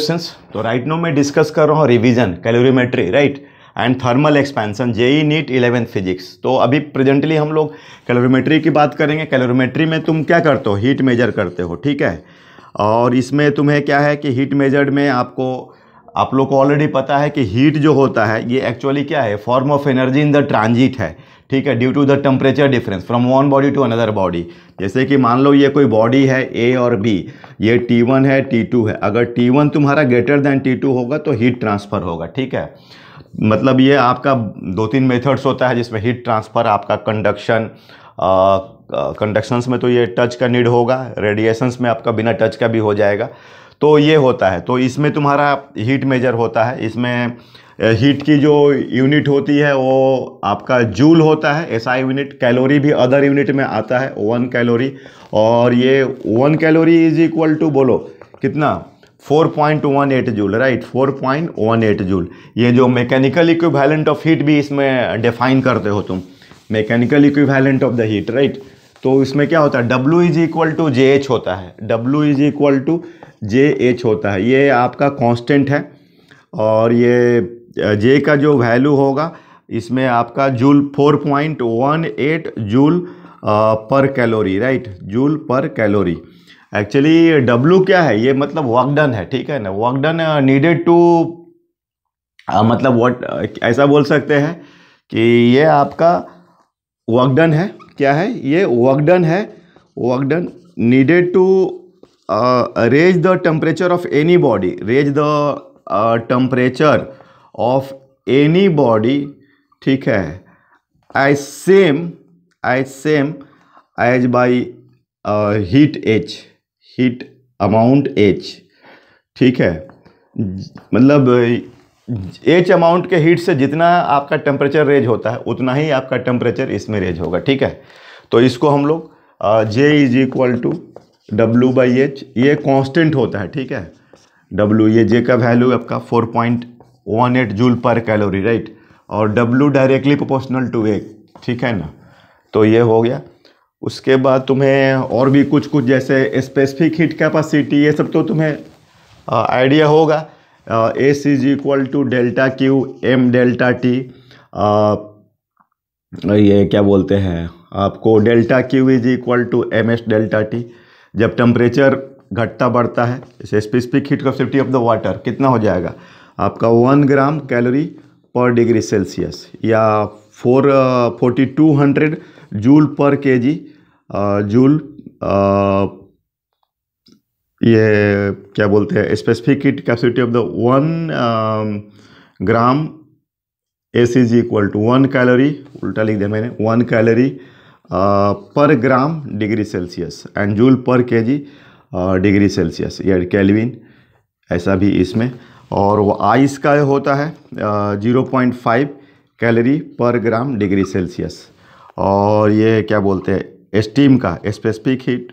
questions तो right no मैं discuss कर रहा हूँ revision calorimetry right and thermal expansion JEE NEET eleventh physics तो अभी प्रेजेंटली हम लोग कैलोरीमेट्री की बात करेंगे कैलोरीमेट्री में तुम क्या करते हो हीट मेजर करते हो ठीक है और इसमें तुम्हें क्या है कि हीट मेजर्ड में आपको आप लोग को ऑलरेडी पता है कि हीट जो होता है ये एक्चुअली क्या है form of energy in the transit है ठीक है due to the temperature difference from one body to another body जैसे कि मान लो ये कोई बॉडी है ए और बी ये टी वन है टी टू है अगर टी वन तुम्हारा ग्रेटर देन टी टू होगा तो हीट ट्रांसफ़र होगा ठीक है मतलब ये आपका दो तीन मेथड्स होता है जिसमें हीट ट्रांसफ़र आपका कंडक्शन कंडक्शंस में तो ये टच का नीड होगा रेडिएशंस में आपका बिना टच का भी हो जाएगा तो ये होता है तो इसमें तुम्हारा हीट मेजर होता है इसमें हीट की जो यूनिट होती है वो आपका जूल होता है ऐसा यूनिट कैलोरी भी अदर यूनिट में आता है वन कैलोरी और ये one calorie is equal to बोलो कितना 4.18 जूल राइट 4.18 जूल ये जो मैकेनिकल इक्विवेलेंट ऑफ हीट भी इसमें डिफाइन करते हो तुम mechanical equivalent of the heat right तो इसमें क्या होता है W is equal to J H होता है W is equal to J H होता है ये आपका कांस्टेंट है और ये जे का जो वैल्यू होगा इसमें आपका joule four point one eight joule per calorie right joule per calorie actually W क्या है ये मतलब वर्क डन है ठीक है ना वर्क डन नीडेड टू मतलब व्हाट ऐसा बोल सकते हैं कि ये आपका वर्क डन है क्या है ये वर्क डन है work done needed to raise the temperature of any body raise the temperature of any body ठीक है as same as same as by heat H heat amount H ठीक है मतलब एच अमाउंट के heat से जितना आपका टेम्परेचर रेज होता है उतना ही आपका टेम्परेचर इसमें रेज होगा ठीक है तो इसको हम लोग J is equal to W by H ये कांस्टेंट होता है ठीक है डब्ल्यू ये जे का वैल्यू आपका four point one eight joule per calorie right और W directly proportional to A ठीक है ना तो ये हो गया उसके बाद तुम्हें और भी कुछ कुछ जैसे स्पेसिफिक हीट कैपेसिटी ये सब तो तुम्हें आइडिया होगा A C is equal to delta Q M delta T ये क्या बोलते हैं आपको delta Q is equal to M S delta T जब टेम्परेचर घटता बढ़ता है जैसे specific heat capacity of the water कितना हो जाएगा आपका one gram calorie per degree Celsius या four forty two hundred joule per K G joule ये क्या बोलते हैं specific heat capacity of the one gram A C G equal to one calorie उल्टा लिख दिया मैंने one calorie per gram degree Celsius and joule per K G degree Celsius या kelvin ऐसा भी इसमें और वो आइस का होता है zero point five calorie per gram degree Celsius और ये क्या बोलते हैं स्टीम का स्पेसिफिक हीट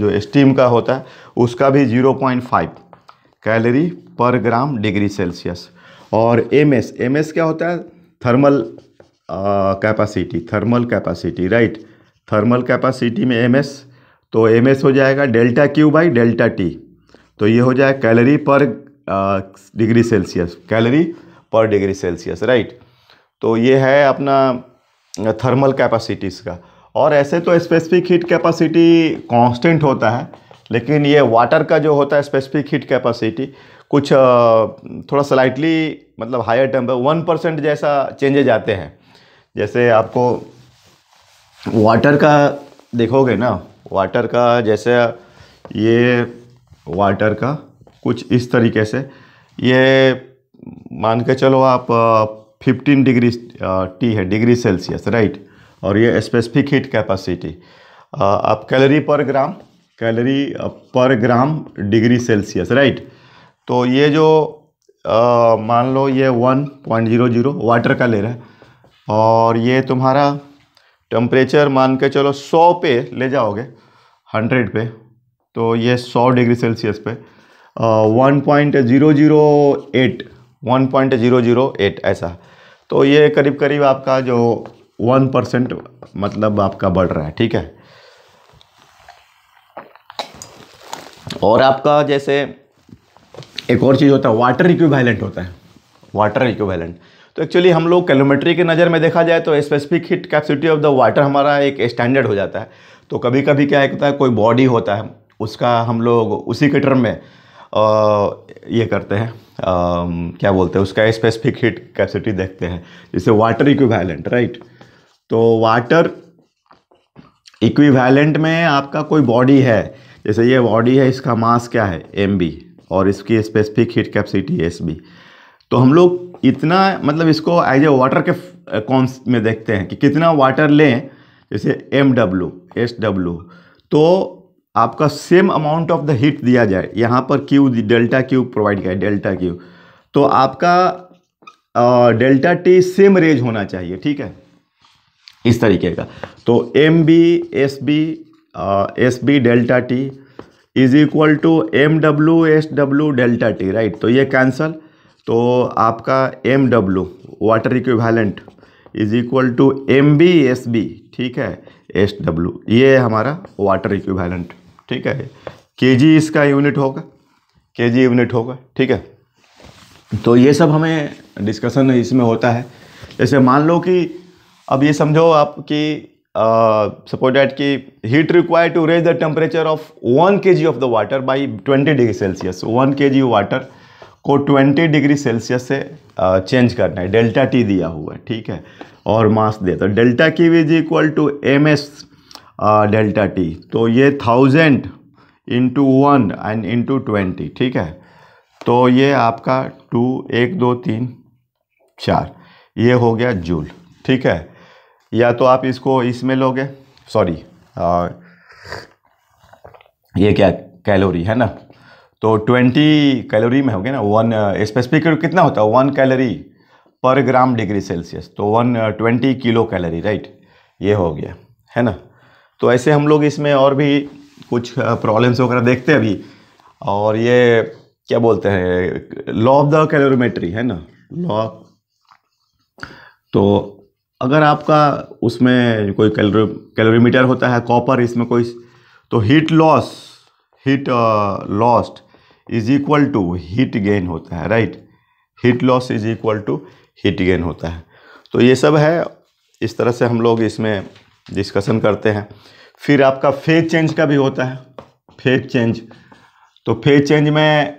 जो स्टीम का होता है उसका भी zero point five calorie per gram degree Celsius और एम एस एम एस क्या होता है thermal capacity thermal capacity right thermal capacity में एम एस तो एम एस हो जाएगा delta Q by delta T तो ये हो जाए calorie per degree Celsius calorie per degree Celsius right तो ये है अपना थर्मल कैपेसिटीज़ का और ऐसे तो स्पेसिफिक हीट कैपेसिटी कांस्टेंट होता है लेकिन ये वाटर का जो होता है स्पेसिफिक हीट कैपेसिटी कुछ थोड़ा स्लाइटली मतलब हायर टेम्पर वन परसेंट जैसा चेंजेज आते हैं जैसे आपको वाटर का देखोगे ना वाटर का जैसे ये वाटर का कुछ इस तरीके से ये मान के चलो आप फिफ्टीन डिग्री टी है डिग्री सेल्सियस राइट और ये स्पेसिफिक हीट कैपेसिटी आप calorie per gram calorie per gram degree Celsius right तो ये जो आ, मान लो ये one point zero zero water का ले रहा है और ये तुम्हारा टेम्परेचर मान के चलो सौ पे ले जाओगे हंड्रेड पे तो ये सौ डिग्री सेल्सियस पे one point zero zero eight one point zero zero eight ऐसा तो ये करीब करीब आपका जो वन परसेंट मतलब आपका बढ़ रहा है ठीक है और आपका जैसे एक और चीज़ होता है वाटर इक्विवेलेंट होता है वाटर इक्विवेलेंट तो एक्चुअली हम लोग किलोमीटरी की नज़र में देखा जाए तो specific heat capacity of the water हमारा एक स्टैंडर्ड हो जाता है तो कभी कभी क्या होता है कोई बॉडी होता है उसका हम लोग उसी के टर्म में ये करते हैं क्या बोलते हैं उसका स्पेसिफिक हीट कैपेसिटी देखते हैं जैसे वाटर इक्विवेलेंट राइट तो वाटर इक्विवेलेंट में आपका कोई बॉडी है जैसे ये बॉडी है इसका मास क्या है एम और इसकी स्पेसिफिक हीट कैपेसिटी एस तो हम लोग इतना मतलब इसको एज ए वाटर के कौन में देखते हैं कि कितना वाटर लें जैसे एम डब्ल्यू एस डब्ल्यू तो आपका same amount of the heat दिया जाए यहाँ पर क्यू डेल्टा क्यू प्रोवाइड किया डेल्टा क्यू तो आपका डेल्टा टी सेम रेंज होना चाहिए ठीक है इस तरीके का तो M B S B S B delta T is equal to M W S W delta T right तो ये कैंसल तो आपका M W water equivalent is equal to M B S B ठीक है एस डब्ल्यू ये हमारा water equivalent ठीक है के जी इसका यूनिट होगा के जी यूनिट होगा ठीक है तो ये सब हमें डिस्कशन इसमें होता है जैसे मान लो कि अब ये समझो आप कि सपोज डैट कि heat required to raise the temperature of one K G of the water by twenty degree Celsius one K G water को 20 डिग्री सेल्सियस से चेंज करना है डेल्टा टी दिया हुआ है ठीक है और मास दिया तो delta Q is equal to M S delta uh, T तो ये thousand into one and into twenty ठीक है तो ये आपका टू एक दो तीन चार ये हो गया जूल ठीक है या तो आप इसको इसमें लोगे सॉरी uh, ये क्या कैलोरी है ना तो ट्वेंटी कैलोरी में हो गया ना वन स्पेसिफिक uh, कितना होता है one calorie per gram degree Celsius तो one twenty kilo calorie right ये हो गया है ना तो ऐसे हम लोग इसमें और भी कुछ प्रॉब्लम्स वगैरह देखते हैं अभी और ये क्या बोलते हैं लॉ ऑफ द कैलोरीमेट्री है ना लॉ तो अगर आपका उसमें कोई कैलोरी कैलोरीमीटर होता है कॉपर इसमें कोई तो heat loss heat lost is equal to heat gain होता है right heat loss is equal to heat gain होता है तो ये सब है इस तरह से हम लोग इसमें डिस्कशन करते हैं फिर आपका फेज चेंज का भी होता है फेज चेंज तो फेज चेंज में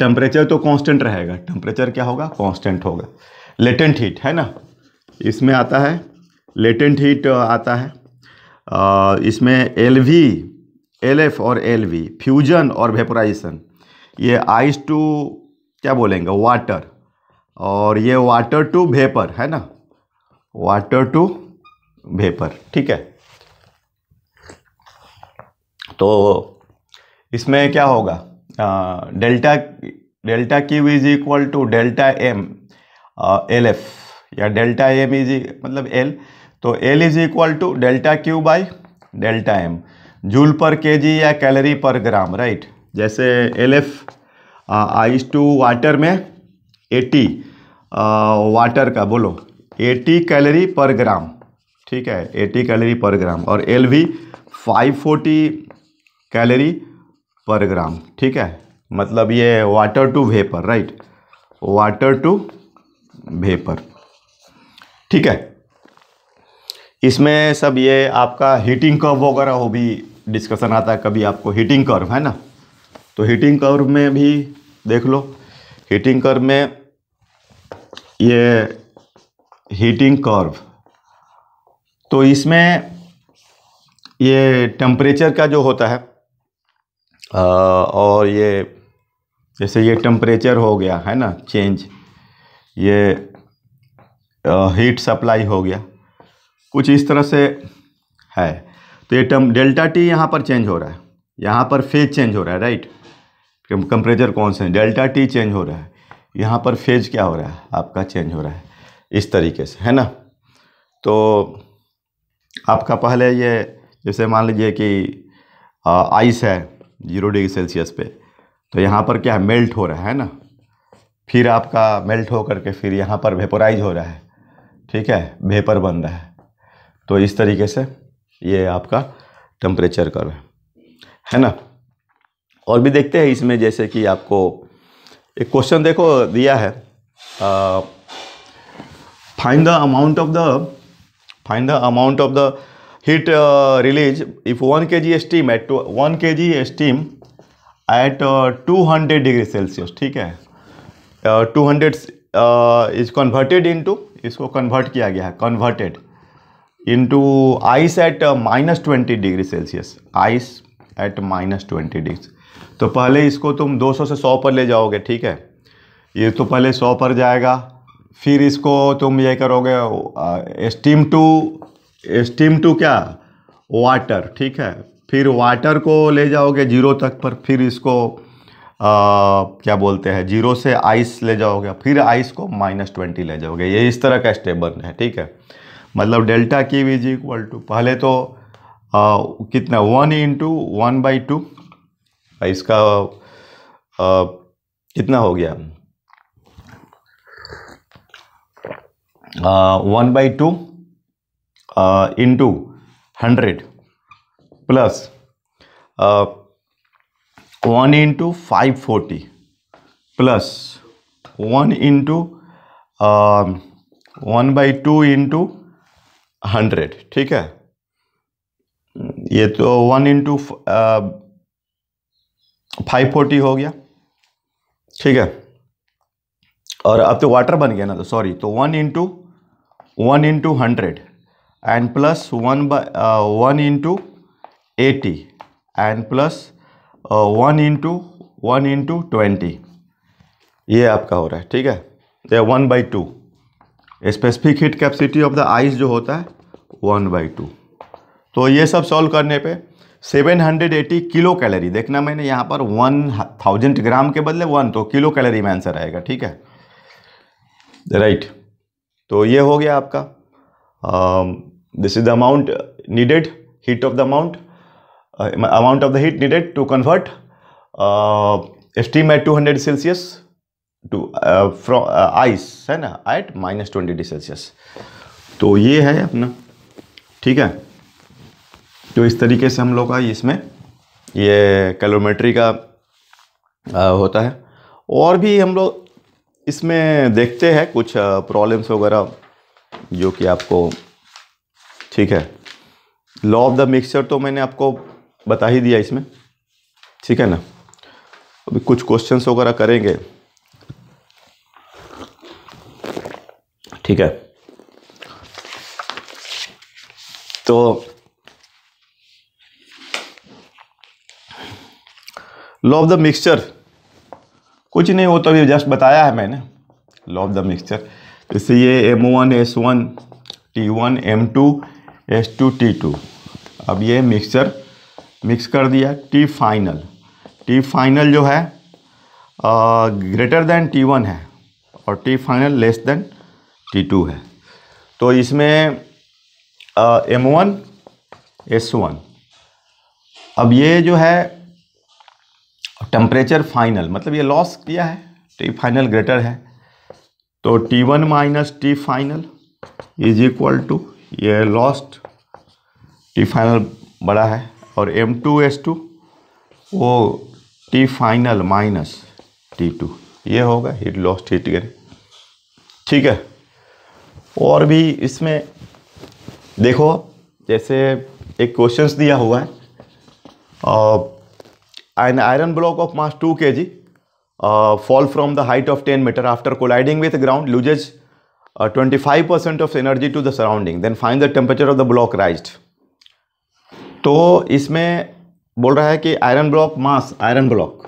टेम्परेचर तो कांस्टेंट रहेगा टेम्परेचर क्या होगा कांस्टेंट होगा लेटेंट हीट है ना इसमें आता है लेटेंट हीट आता है इसमें एल वी एल एफ और एल वी फ्यूजन और वेपोराइजेशन ये आइस टू क्या बोलेंगे वाटर और ये वाटर टू वेपर है ना वाटर टू वेपर ठीक है तो इसमें क्या होगा delta delta Q is equal to delta M L F या डेल्टा एम इज मतलब एल तो L is equal to delta Q by delta M joule per K G या कैलोरी पर ग्राम राइट जैसे L F ice to water में eighty water का बोलो eighty calorie per gram ठीक है eighty calorie per gram और L V five forty calorie per gram ठीक है मतलब ये water to vapour right water to vapour ठीक है इसमें सब ये आपका हीटिंग कर्व वगैरह हो भी डिस्कशन आता है कभी आपको हीटिंग कर्व है ना तो हीटिंग कर्व में भी देख लो हीटिंग कर्व में ये हीटिंग कर्व तो इसमें ये टेम्परेचर का जो होता है आ, और ये जैसे ये टेम्परेचर हो गया है ना चेंज ये आ, हीट सप्लाई हो गया कुछ इस तरह से है तो ये टम डेल्टा टी यहाँ पर चेंज हो रहा है यहाँ पर फेज चेंज हो रहा है राइट टेम्परेचर कौन से डेल्टा टी चेंज हो रहा है यहाँ पर फेज क्या हो रहा है आपका चेंज हो रहा है इस तरीके से है ना तो आपका पहले ये जैसे मान लीजिए कि आइस है जीरो डिग्री सेल्सियस पे तो यहाँ पर क्या है मेल्ट हो रहा है ना फिर आपका मेल्ट हो करके फिर यहाँ पर वेपोराइज हो रहा है ठीक है वेपर बन रहा है तो इस तरीके से ये आपका टेम्परेचर कर है है ना और भी देखते हैं इसमें जैसे कि आपको एक क्वेश्चन देखो दिया है find the amount of the Find the amount of the heat uh, release if 1 kg steam at 1 kg steam at uh, 200 degree Celsius ठीक है uh, 200 uh, is converted into इसको convert किया गया है converted into ice at minus twenty degree Celsius ice at minus twenty degree तो पहले इसको तुम 200 से 100 पर ले जाओगे ठीक है ये तो पहले 100 पर जाएगा फिर इसको तुम ये करोगे स्टीम टू स्टीम टू क्या वाटर ठीक है फिर वाटर को ले जाओगे जीरो तक पर फिर इसको आ, क्या बोलते हैं जीरो से आइस ले जाओगे फिर आइस को माइनस ट्वेंटी ले जाओगे ये इस तरह का स्टेप बन है ठीक है मतलब डेल्टा की वी जी इक्वल टू पहले तो आ, कितना one into one by two इसका आ, कितना हो गया one by two into hundred plus one into five forty plus one into one by two into hundred ठीक है ये तो वन इंटू फाइव फोर्टी हो गया ठीक है और अब तो वाटर बन गया ना तो सॉरी तो one into one into hundred and plus one by one into eighty and plus one into one into twenty ये आपका हो रहा है ठीक है तो one by two specific heat capacity of the ice जो होता है वन बाई टू तो ये सब सॉल्व करने पे 780 किलो कैलोरी देखना मैंने यहाँ पर 1000 ग्राम के बदले वन तो किलो कैलोरी में आंसर आएगा ठीक है राइट तो ये हो गया आपका this is the amount needed heat of the amount amount of the heat needed to convert steam at 200 Celsius to from ice है ना at minus twenty D Celsius तो ये है अपना ठीक है तो इस तरीके से हम लोग का इसमें ये कैलोमेट्री का आ, uh, होता है और भी हम लोग इसमें देखते हैं कुछ प्रॉब्लम्स वगैरह जो कि आपको ठीक है लॉ ऑफ द मिक्सचर तो मैंने आपको बता ही दिया इसमें ठीक है ना अभी कुछ क्वेश्चंस वगैरह करेंगे ठीक है तो लॉ ऑफ द मिक्सचर कुछ नहीं वो तो अभी जस्ट बताया है मैंने लॉ ऑफ द मिक्सचर जैसे ये M one S one T one M two S two T two अब ये मिक्सचर मिक्स कर दिया टी फाइनल टी फाइनल जो है ग्रेटर देन टी वन है और T final less than T two है तो इसमें एम वन एस वन अब ये जो है टेम्परेचर फाइनल मतलब ये लॉस किया है टी फाइनल ग्रेटर है तो T one minus T final is equal to ये लॉस्ट टी फाइनल बड़ा है और एम टू एस टू वो T final minus T two ये होगा हिट लॉस्ट हिट गेन ठीक है और भी इसमें देखो जैसे एक क्वेश्चंस दिया हुआ है और and iron block of mass two K G fall from the height of ten metre after colliding with ground loses twenty five percent of energy to the surrounding then find the temperature of the block rise तो इसमें बोल रहा है कि iron block mass iron block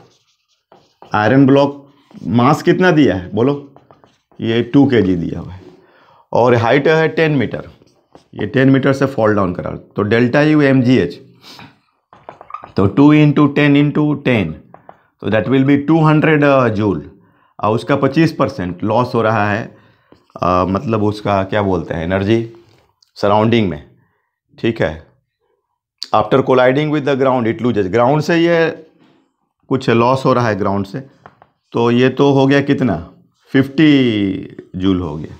iron block mass कितना दिया है बोलो ये टू के जी दिया हुआ है और हाइट है टेन मीटर ये टेन मीटर से फॉल डाउन करा तो delta U M G H तो two into ten into ten तो that will be two hundred joule और उसका पच्चीस परसेंट लॉस हो रहा है आ, uh, मतलब उसका क्या बोलते हैं एनर्जी सराउंडिंग में ठीक है after colliding with the ground it loses ground से ये कुछ लॉस हो रहा है ग्राउंड से तो ये तो हो गया कितना फिफ्टी जूल हो गया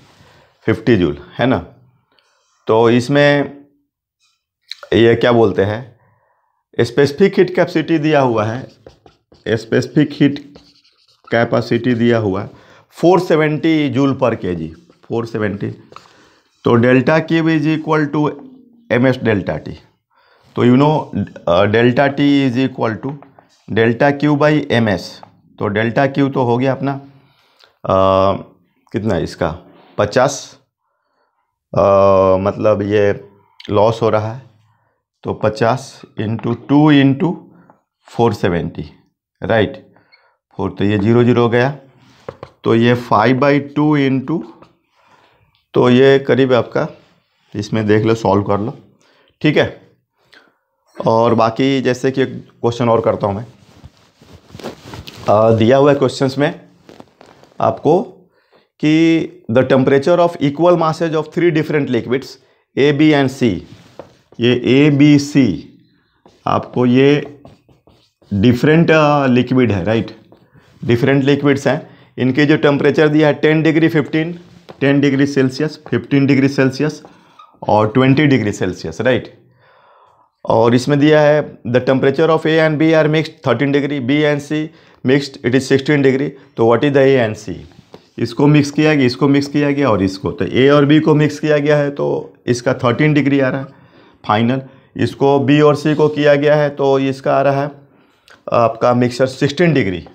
फिफ्टी जूल है ना तो इसमें ये क्या बोलते हैं स्पेसिफिक हीट कैपेसिटी दिया हुआ है स्पेसिफिक हीट कैपेसिटी दिया हुआ है 470 joule per K G four तो delta K V is equal to M S delta T तो you know delta T is equal to delta Q by M S तो delta Q तो हो गया अपना आ, uh, कितना है इसका पचास आ, uh, मतलब ये लॉस हो रहा है तो 50 into two into four seventy right four तो ये जीरो जीरो हो गया तो ये फाइव बाई टू इंटू तो ये करीब आपका इसमें देख लो सॉल्व कर लो ठीक है और बाकी जैसे कि क्वेश्चन और करता हूँ मैं आ, दिया हुआ क्वेश्चंस में आपको कि the temperature of equal masses of three different liquids A B and C ये ए बी सी आपको ये डिफरेंट लिक्विड uh, है राइट डिफरेंट लिक्विड्स हैं इनके जो टेम्परेचर दिया है ten degree fifteen ten degree Celsius fifteen degree Celsius और ट्वेंटी डिग्री सेल्सियस राइट और इसमें दिया है the temperature of A and B are mixed thirteen degree B and C mixed it is sixteen degree तो what is the A and C इसको mix किया गया इसको मिक्स किया गया और इसको तो ए और बी को मिक्स किया गया है तो इसका थर्टीन डिग्री आ रहा है फाइनल इसको बी और सी को किया गया है तो इसका आ रहा है आपका मिक्सर सिक्सटीन डिग्री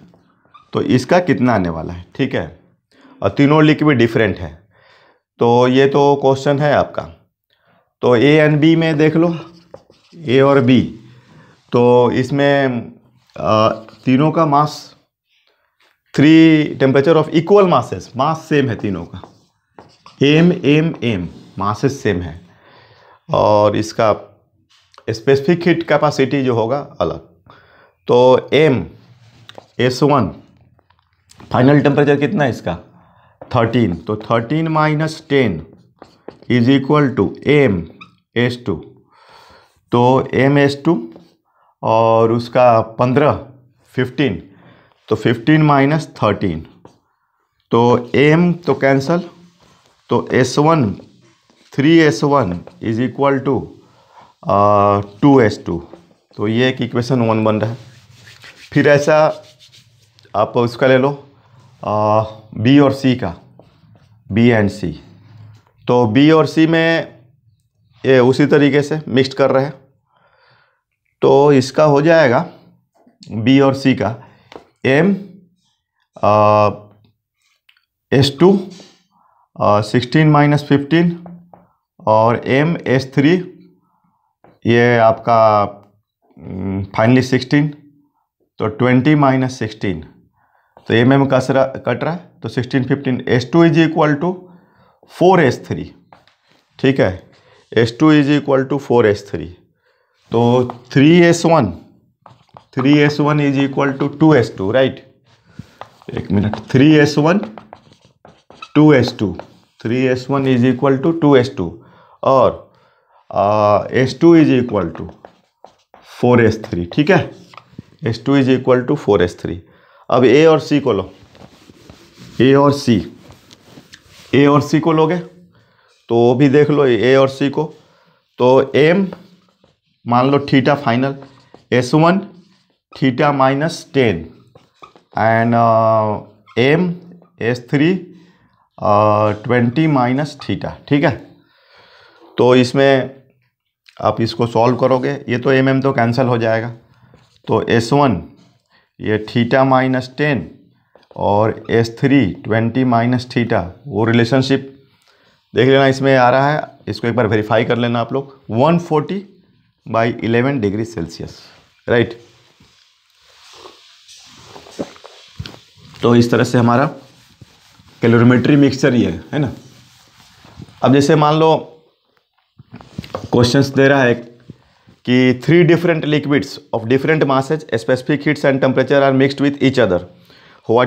तो इसका कितना आने वाला है ठीक है और तीनों लिक्विड डिफरेंट है तो ये तो क्वेश्चन है आपका तो ए एंड बी में देख लो ए और बी तो इसमें तीनों का mass three temperature of equal masses mass same है तीनों का M M M masses same है और इसका स्पेसिफिक हीट कैपेसिटी जो होगा अलग तो M S one final temperature कितना है इसका थर्टीन तो thirteen minus ten is equal to M S two तो एम एस टू और उसका पंद्रह फिफ्टीन तो फिफ्टीन माइनस थर्टीन तो एम तो कैंसल तो S one three S one is equal to two S two तो ये एक इक्वेशन वन बन रहा है फिर ऐसा आप उसका ले लो बी uh, और सी का बी एंड सी तो बी और सी में ये उसी तरीके से मिक्स कर रहे हैं तो इसका हो जाएगा बी और सी का M S two sixteen minus fifteen और एम एस थ्री ये आपका फाइनली हम्म, सिक्सटीन तो ट्वेंटी माइनस सिक्सटीन तो एम एम कस रहा कट रहा है तो sixteen fifteen S two is equal to four S three ठीक है S two is equal to four S three तो three S one three S one is equal to two S two right एक minute three S one two S two three S one is equal to two S two और S two is equal to four S three ठीक है S two is equal to four S three अब A और सी को लो ए और सी ए और सी को लोगे तो वो भी देख लो ए और सी को तो एम मान लो theta final S one theta minus ten and M S three twenty minus theta ठीक है तो इसमें आप इसको सॉल्व करोगे ये तो एम एम तो कैंसिल हो जाएगा तो एस वन ये थीटा माइनस टेन और S three twenty minus theta वो रिलेशनशिप देख लेना इसमें आ रहा है इसको एक बार वेरीफाई कर लेना आप लोग one forty by eleven degree Celsius right तो इस तरह से हमारा कैलोरीमेट्री मिक्सचर ये है ना अब जैसे मान लो क्वेश्चंस दे रहा है कि three different liquids of different masses specific heats and temperature are mixed with each other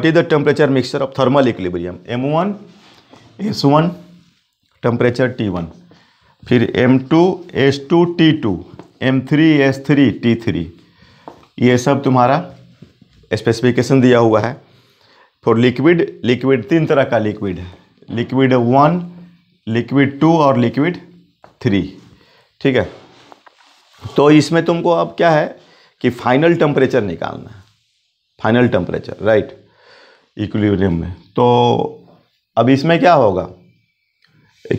is the temperature mixture of thermal equilibrium M one S one temperature T one फिर M two two two S T M three S three T three ये सब तुम्हारा specification दिया हुआ है for liquid liquid तीन तरह का लिक्विड है लिक्विड वन लिक्विड टू और लिक्विड थ्री ठीक है तो इसमें तुमको अब क्या है कि फाइनल टेम्परेचर निकालना है फाइनल टेम्परेचर राइट इक्विलिब्रियम में तो अब इसमें क्या होगा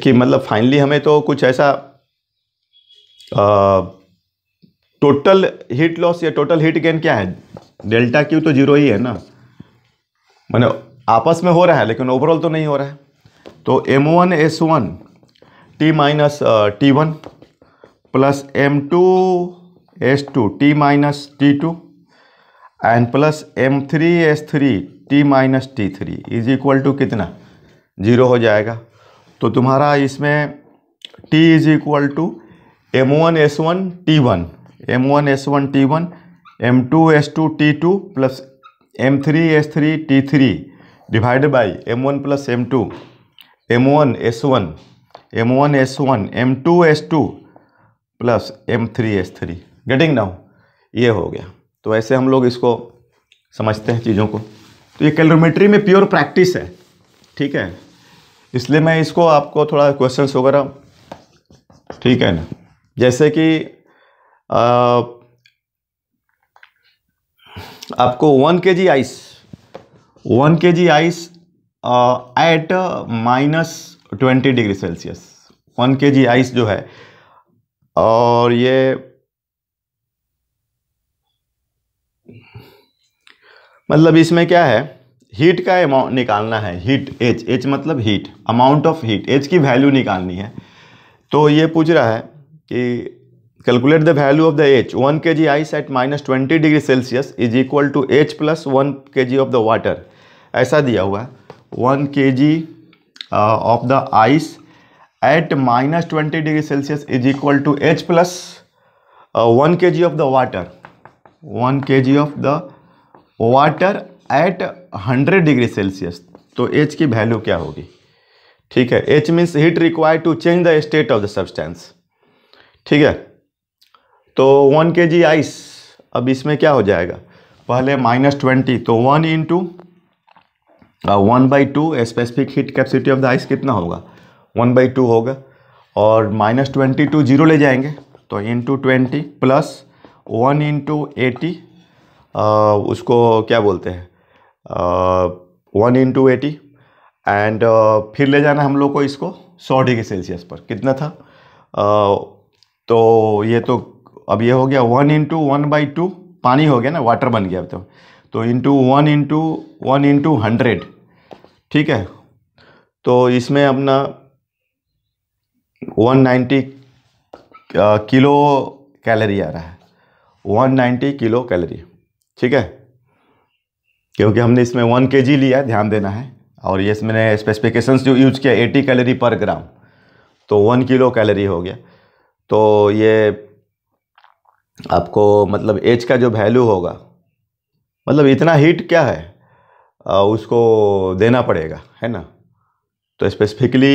कि मतलब फाइनली हमें तो कुछ ऐसा आ, टोटल हीट लॉस या टोटल हीट गेन क्या है डेल्टा क्यू तो जीरो ही है ना मैंने आपस में हो रहा है लेकिन ओवरऑल तो नहीं हो रहा है तो M one S one T minus T one plus M two S two T minus T two and plus M three S three T minus T three is equal to कितना zero हो जाएगा तो तुम्हारा इसमें T is equal to M one S one T one M one S one T one M two S two T two plus M three S three T three divide by M one plus M two M one S one M one S one M two S two plus M three S three getting now ये हो गया तो ऐसे हम लोग इसको समझते हैं चीज़ों को तो ये कैलोमेट्री में प्योर प्रैक्टिस है ठीक है इसलिए मैं इसको आपको थोड़ा क्वेश्चंस वगैरह ठीक है ना जैसे कि आ, आपको one K G ice one K G ice at minus twenty degree Celsius one K G ice जो है और ये मतलब इसमें क्या है हीट का अमाउंट निकालना है हीट एच एच मतलब heat amount of heat H की वैल्यू निकालनी है तो ये पूछ रहा है कि calculate the value of the H one K G ice at minus twenty degree Celsius is equal to H plus one K G of the water ऐसा दिया हुआ है one K G of the ice at minus twenty degree Celsius is equal to H plus one K G of the water one K G of the water at hundred degree Celsius तो H की value क्या होगी ठीक है H means heat required to change the state of the substance ठीक है तो one K G ice अब इसमें क्या हो जाएगा पहले माइनस ट्वेंटी तो one into one by two specific heat capacity of the ice कितना होगा वन बाई टू होगा और माइनस ट्वेंटी टू जीरो ले जाएंगे तो into twenty plus one into eighty उसको क्या बोलते हैं वन इंटू एटी एंड फिर ले जाना हम लोग को इसको सौ डिग्री सेल्सियस पर कितना था uh, तो ये तो अब ये हो गया one into one by two पानी हो गया ना वाटर बन गया अब तो तो into one into one into hundred ठीक है तो इसमें अपना 190 किलो कैलोरी आ रहा है 190 किलो कैलोरी ठीक है क्योंकि हमने इसमें वन के जी लिया ध्यान देना है और ये मैंने स्पेसिफिकेशंस जो यूज़ किया 80 कैलोरी पर ग्राम तो वन किलो कैलोरी हो गया तो ये आपको मतलब एज का जो वैल्यू होगा मतलब इतना हीट क्या है उसको देना पड़ेगा है ना तो स्पेसिफिकली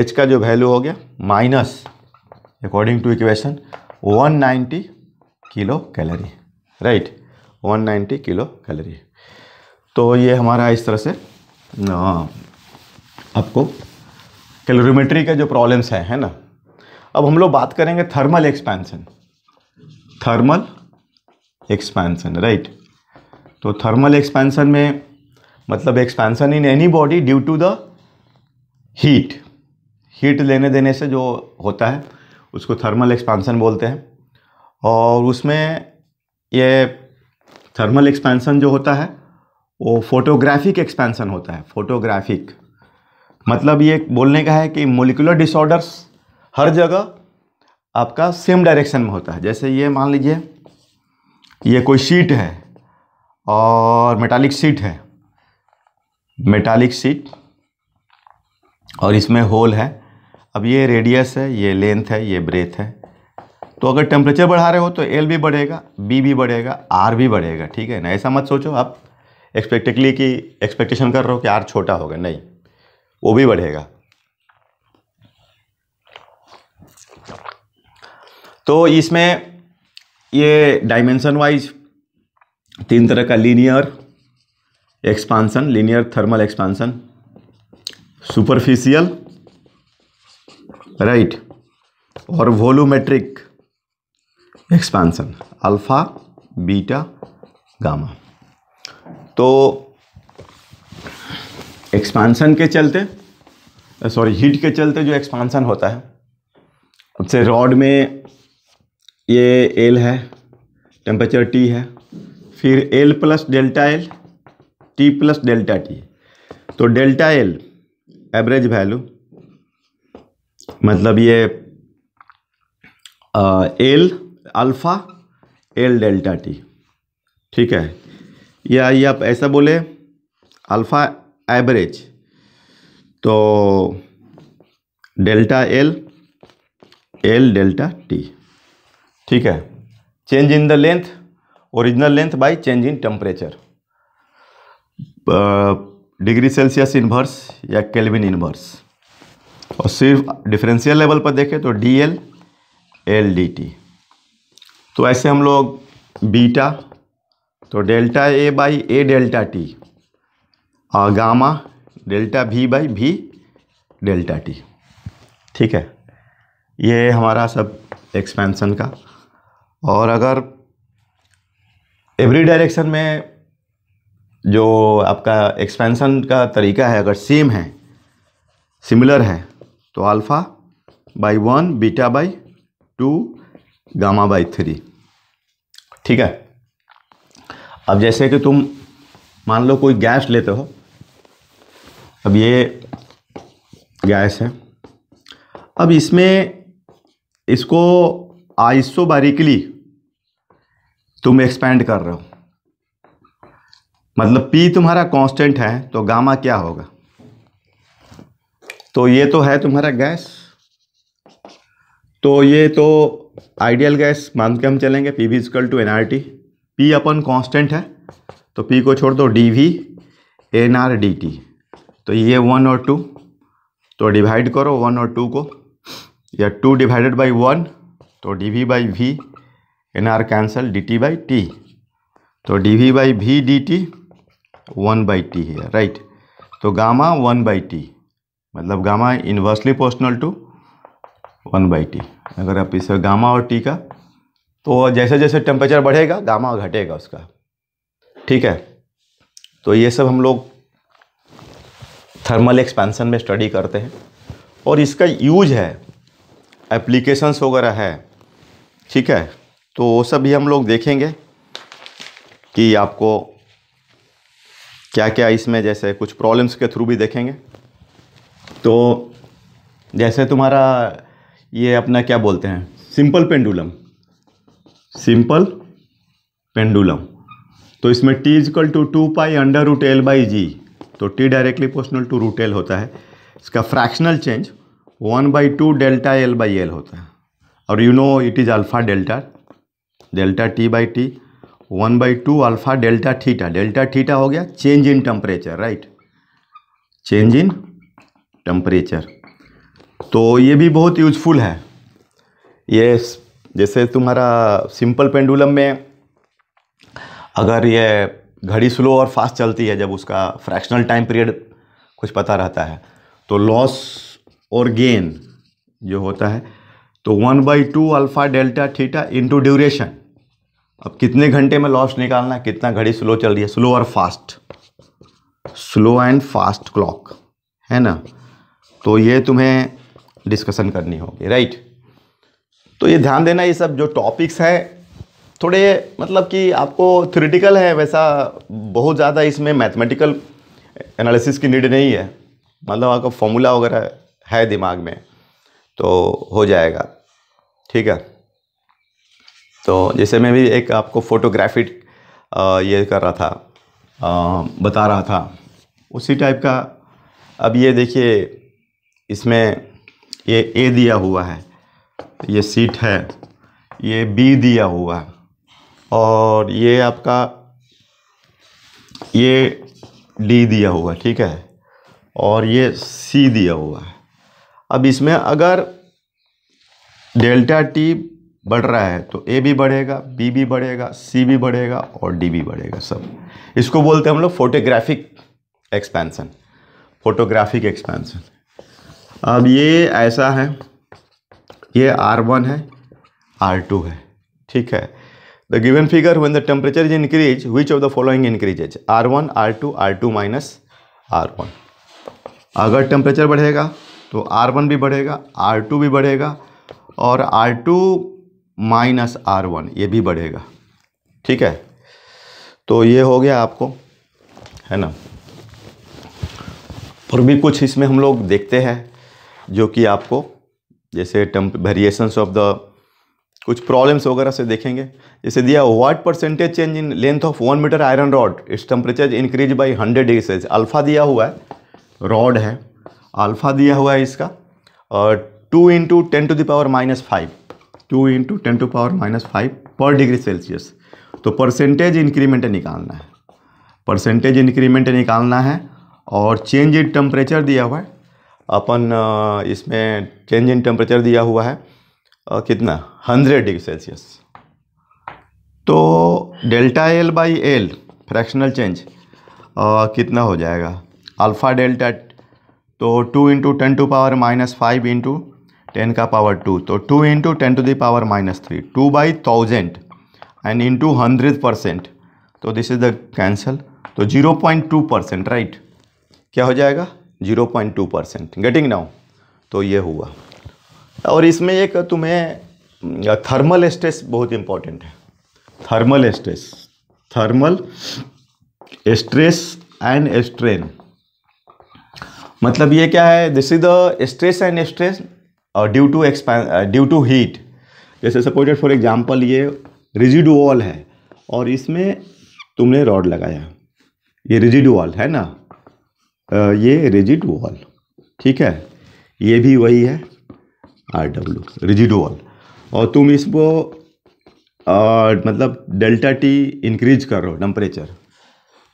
एच का जो वैल्यू हो गया minus according to equation 190 kilo calorie right 190 kilo calorie तो ये हमारा इस तरह से आपको कैलोरीमेट्री का जो प्रॉब्लम्स हैं है ना अब हम लोग बात करेंगे thermal expansion thermal expansion right तो थर्मल एक्सपेंसन में मतलब expansion in any body due to the heat heat लेने देने से जो होता है उसको थर्मल एक्सपेंसन बोलते हैं और उसमें ये थर्मल एक्सपेंसन जो होता है वो फोटोग्राफिक एक्सपेंसन होता है फोटोग्राफिक मतलब ये बोलने का है कि मोलिकुलर डिसऑर्डर्स हर जगह आपका सेम डायरेक्शन में होता है जैसे ये मान लीजिए ये कोई शीट है और मेटालिक सीट है मेटालिक सीट और इसमें होल है अब ये रेडियस है ये लेंथ है ये ब्रेथ है तो अगर टेम्परेचर बढ़ा रहे हो तो एल भी बढ़ेगा बी भी बढ़ेगा आर भी बढ़ेगा ठीक है ना ऐसा मत सोचो आप एक्सपेक्टेडली कि एक्सपेक्टेशन कर रहे हो कि आर छोटा होगा नहीं वो भी बढ़ेगा तो इसमें ये डायमेंशन वाइज तीन तरह का linear expansion linear thermal expansion superficial right और volumetric expansion alpha beta gamma तो एक्सपांसन के चलते सॉरी हीट के चलते जो एक्सपांसन होता है अब से रॉड में ये एल है टेम्परेचर टी है फिर L plus delta L T plus delta T तो डेल्टा एल एवरेज वैल्यू मतलब ये आ, L alpha L delta T ठीक है या ये आप ऐसा बोले अल्फ़ा एवरेज तो delta L L delta T ठीक है change in the length original length by change in temperature degree Celsius inverse या केल्विन इन्वर्स और सिर्फ डिफरेंशियल लेवल पर देखें तो D L L D T तो ऐसे हम लोग बीटा तो delta A by A delta T और gamma delta V by V delta T ठीक है ये हमारा सब एक्सपेंशन का और अगर एवरी डायरेक्शन में जो आपका एक्सपेंसन का तरीका है अगर सेम है सिमिलर है तो alpha by one beta by two gamma by three ठीक है अब जैसे कि तुम मान लो कोई गैस लेते हो अब ये गैस है अब इसमें इसको आइसो बारीकली तुम एक्सपेंड कर रहे हो मतलब पी तुम्हारा कांस्टेंट है तो गामा क्या होगा तो ये तो है तुम्हारा गैस तो ये तो आइडियल गैस मान के हम चलेंगे P V is equal to N R T P अपन कांस्टेंट है तो पी को छोड़ दो D V N R D T तो ये वन और टू तो डिवाइड करो वन और टू को या टू डिवाइडेड बाई वन तो D V by V N R cancel D T by T तो D V by V D T one by T है राइट तो गामा वन बाई टी मतलब gamma inversely proportional to one by T अगर आप इस gamma और T का तो जैसे जैसे टेम्परेचर बढ़ेगा गामा घटेगा उसका ठीक है तो ये सब हम लोग थर्मल एक्सपेंशन में स्टडी करते हैं और इसका यूज है एप्लीकेशंस वगैरह है ठीक है तो वो सभी हम लोग देखेंगे कि आपको क्या क्या इसमें जैसे कुछ प्रॉब्लम्स के थ्रू भी देखेंगे तो जैसे तुम्हारा ये अपना क्या बोलते हैं सिंपल पेंडुलम सिंपल पेंडुलम तो इसमें T is equal to two pi under root L by G तो टी डायरेक्टली पोस्टनल टू रूट एल होता है इसका fractional change one by two delta L by L होता है और you know it is alpha delta delta T by T one by two alpha delta theta delta theta हो गया change in temperature right change in temperature तो ये भी बहुत useful है ये जैसे तुम्हारा सिंपल पेंडुलम में अगर ये घड़ी स्लो और फास्ट चलती है जब उसका फ्रैक्शनल टाइम पीरियड कुछ पता रहता है तो लॉस और गेन जो होता है तो one by two alpha delta theta into duration अब कितने घंटे में लॉस निकालना है कितना घड़ी स्लो चल रही है स्लो और fast slow and fast clock है ना तो ये तुम्हें डिस्कशन करनी होगी राइट तो ये ध्यान देना ये सब जो टॉपिक्स हैं थोड़े मतलब कि आपको थ्रिटिकल है वैसा बहुत ज़्यादा इसमें मैथमेटिकल एनालिसिस की नीड नहीं है मतलब आपका फॉर्मूला वगैरह है दिमाग में तो हो जाएगा ठीक है तो जैसे मैं भी एक आपको फ़ोटोग्राफी ये कर रहा था आ, बता रहा था उसी टाइप का अब ये देखिए इसमें ये ए दिया हुआ है ये सीट है ये बी दिया हुआ है और ये आपका ये डी दिया हुआ ठीक है और ये सी दिया हुआ है अब इसमें अगर डेल्टा टी बढ़ रहा है तो ए भी बढ़ेगा बी भी बढ़ेगा सी भी बढ़ेगा और डी भी बढ़ेगा सब इसको बोलते हैं हम लोग फोटोग्राफिक एक्सपेंसन फोटोग्राफिक एक्सपेंसन अब ये ऐसा है ये आर वन है आर टू है ठीक है the given figure when the temperature is increase which of the following increases R one R two R two minus R one अगर टेम्परेचर बढ़ेगा तो आर वन भी बढ़ेगा आर टू भी बढ़ेगा और R two minus R one ये भी बढ़ेगा ठीक है तो ये हो गया आपको है ना और भी कुछ इसमें हम लोग देखते हैं जो कि आपको जैसे टम वेरिएशंस ऑफ द कुछ प्रॉब्लम्स वगैरह से देखेंगे जैसे दिया what percentage change in length of one metre iron rod its temperature increase by hundred degree Celsius alpha दिया हुआ है रॉड है अल्फ़ा दिया हुआ है इसका और two into ten to the power minus five two into ten to power minus five पर डिग्री सेल्सियस तो परसेंटेज इंक्रीमेंट निकालना है परसेंटेज इंक्रीमेंट निकालना है और चेंज इन टेम्परेचर दिया हुआ है अपन इसमें चेंज इन टेम्परेचर दिया हुआ है कितना हंड्रेड डिग्री सेल्सियस तो delta L by L fractional change कितना हो जाएगा अल्फ़ा डेल्टा तो two into ten to power minus five into ten का पावर टू तो two into ten to the power minus three two by thousand and into hundred percent तो this is the cancel तो zero point two percent right क्या हो जाएगा zero point two percent getting now तो ये हुआ और इसमें एक तुम्हें थर्मल स्ट्रेस बहुत इंपॉर्टेंट है thermal stress thermal stress and strain मतलब ये क्या है this is the stress and stress due to expand due to heat जैसे सपोजेड फॉर एग्जाम्पल ये रिजिड वॉल है और इसमें तुमने रॉड लगाया ये रिजिड वॉल है ना uh, ये रिजिड वॉल ठीक है ये भी वही है आर डब्ल्यू रिजिड वॉल और तुम इसको uh, मतलब डेल्टा टी इंक्रीज कर टेम्परेचर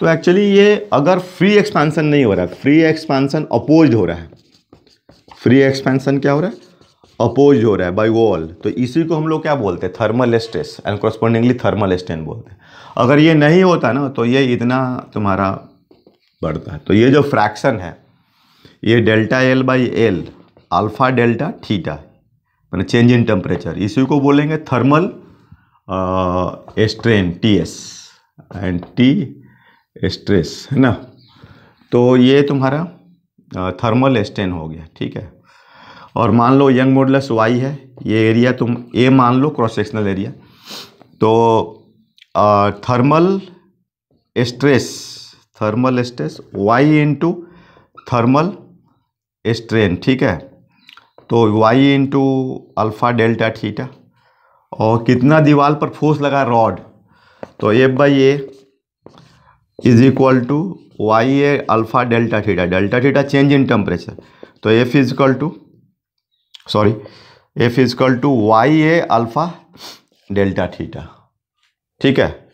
तो एक्चुअली ये अगर फ्री एक्सपेंसन नहीं हो रहा है फ्री एक्सपेंसन अपोज हो रहा है फ्री एक्सपेंसन क्या हो रहा है अपोज हो रहा है बाई वॉल तो इसी को हम लोग क्या बोलते हैं thermal stress and correspondingly thermal strain बोलते हैं अगर ये नहीं होता ना तो ये इतना तुम्हारा बढ़ता है तो ये जो फ्रैक्शन है ये delta L by L alpha delta theta मैंने चेंज इन टेम्परेचर इसी को बोलेंगे thermal strain T S and T stress है ना तो ये तुम्हारा थर्मल स्ट्रेन हो गया ठीक है और मान लो यंग मोडलस वाई है ये एरिया तुम ए मान लो क्रॉस सेक्शनल एरिया तो ah, thermal stress thermal stress Y into thermal strain ठीक है तो Y into alpha delta theta और कितना दीवार पर फोर्स लगा रॉड तो F by A is equal to Y A alpha delta theta delta theta change in temperature तो F is equal to sorry F is equal to Y A alpha delta theta ठीक है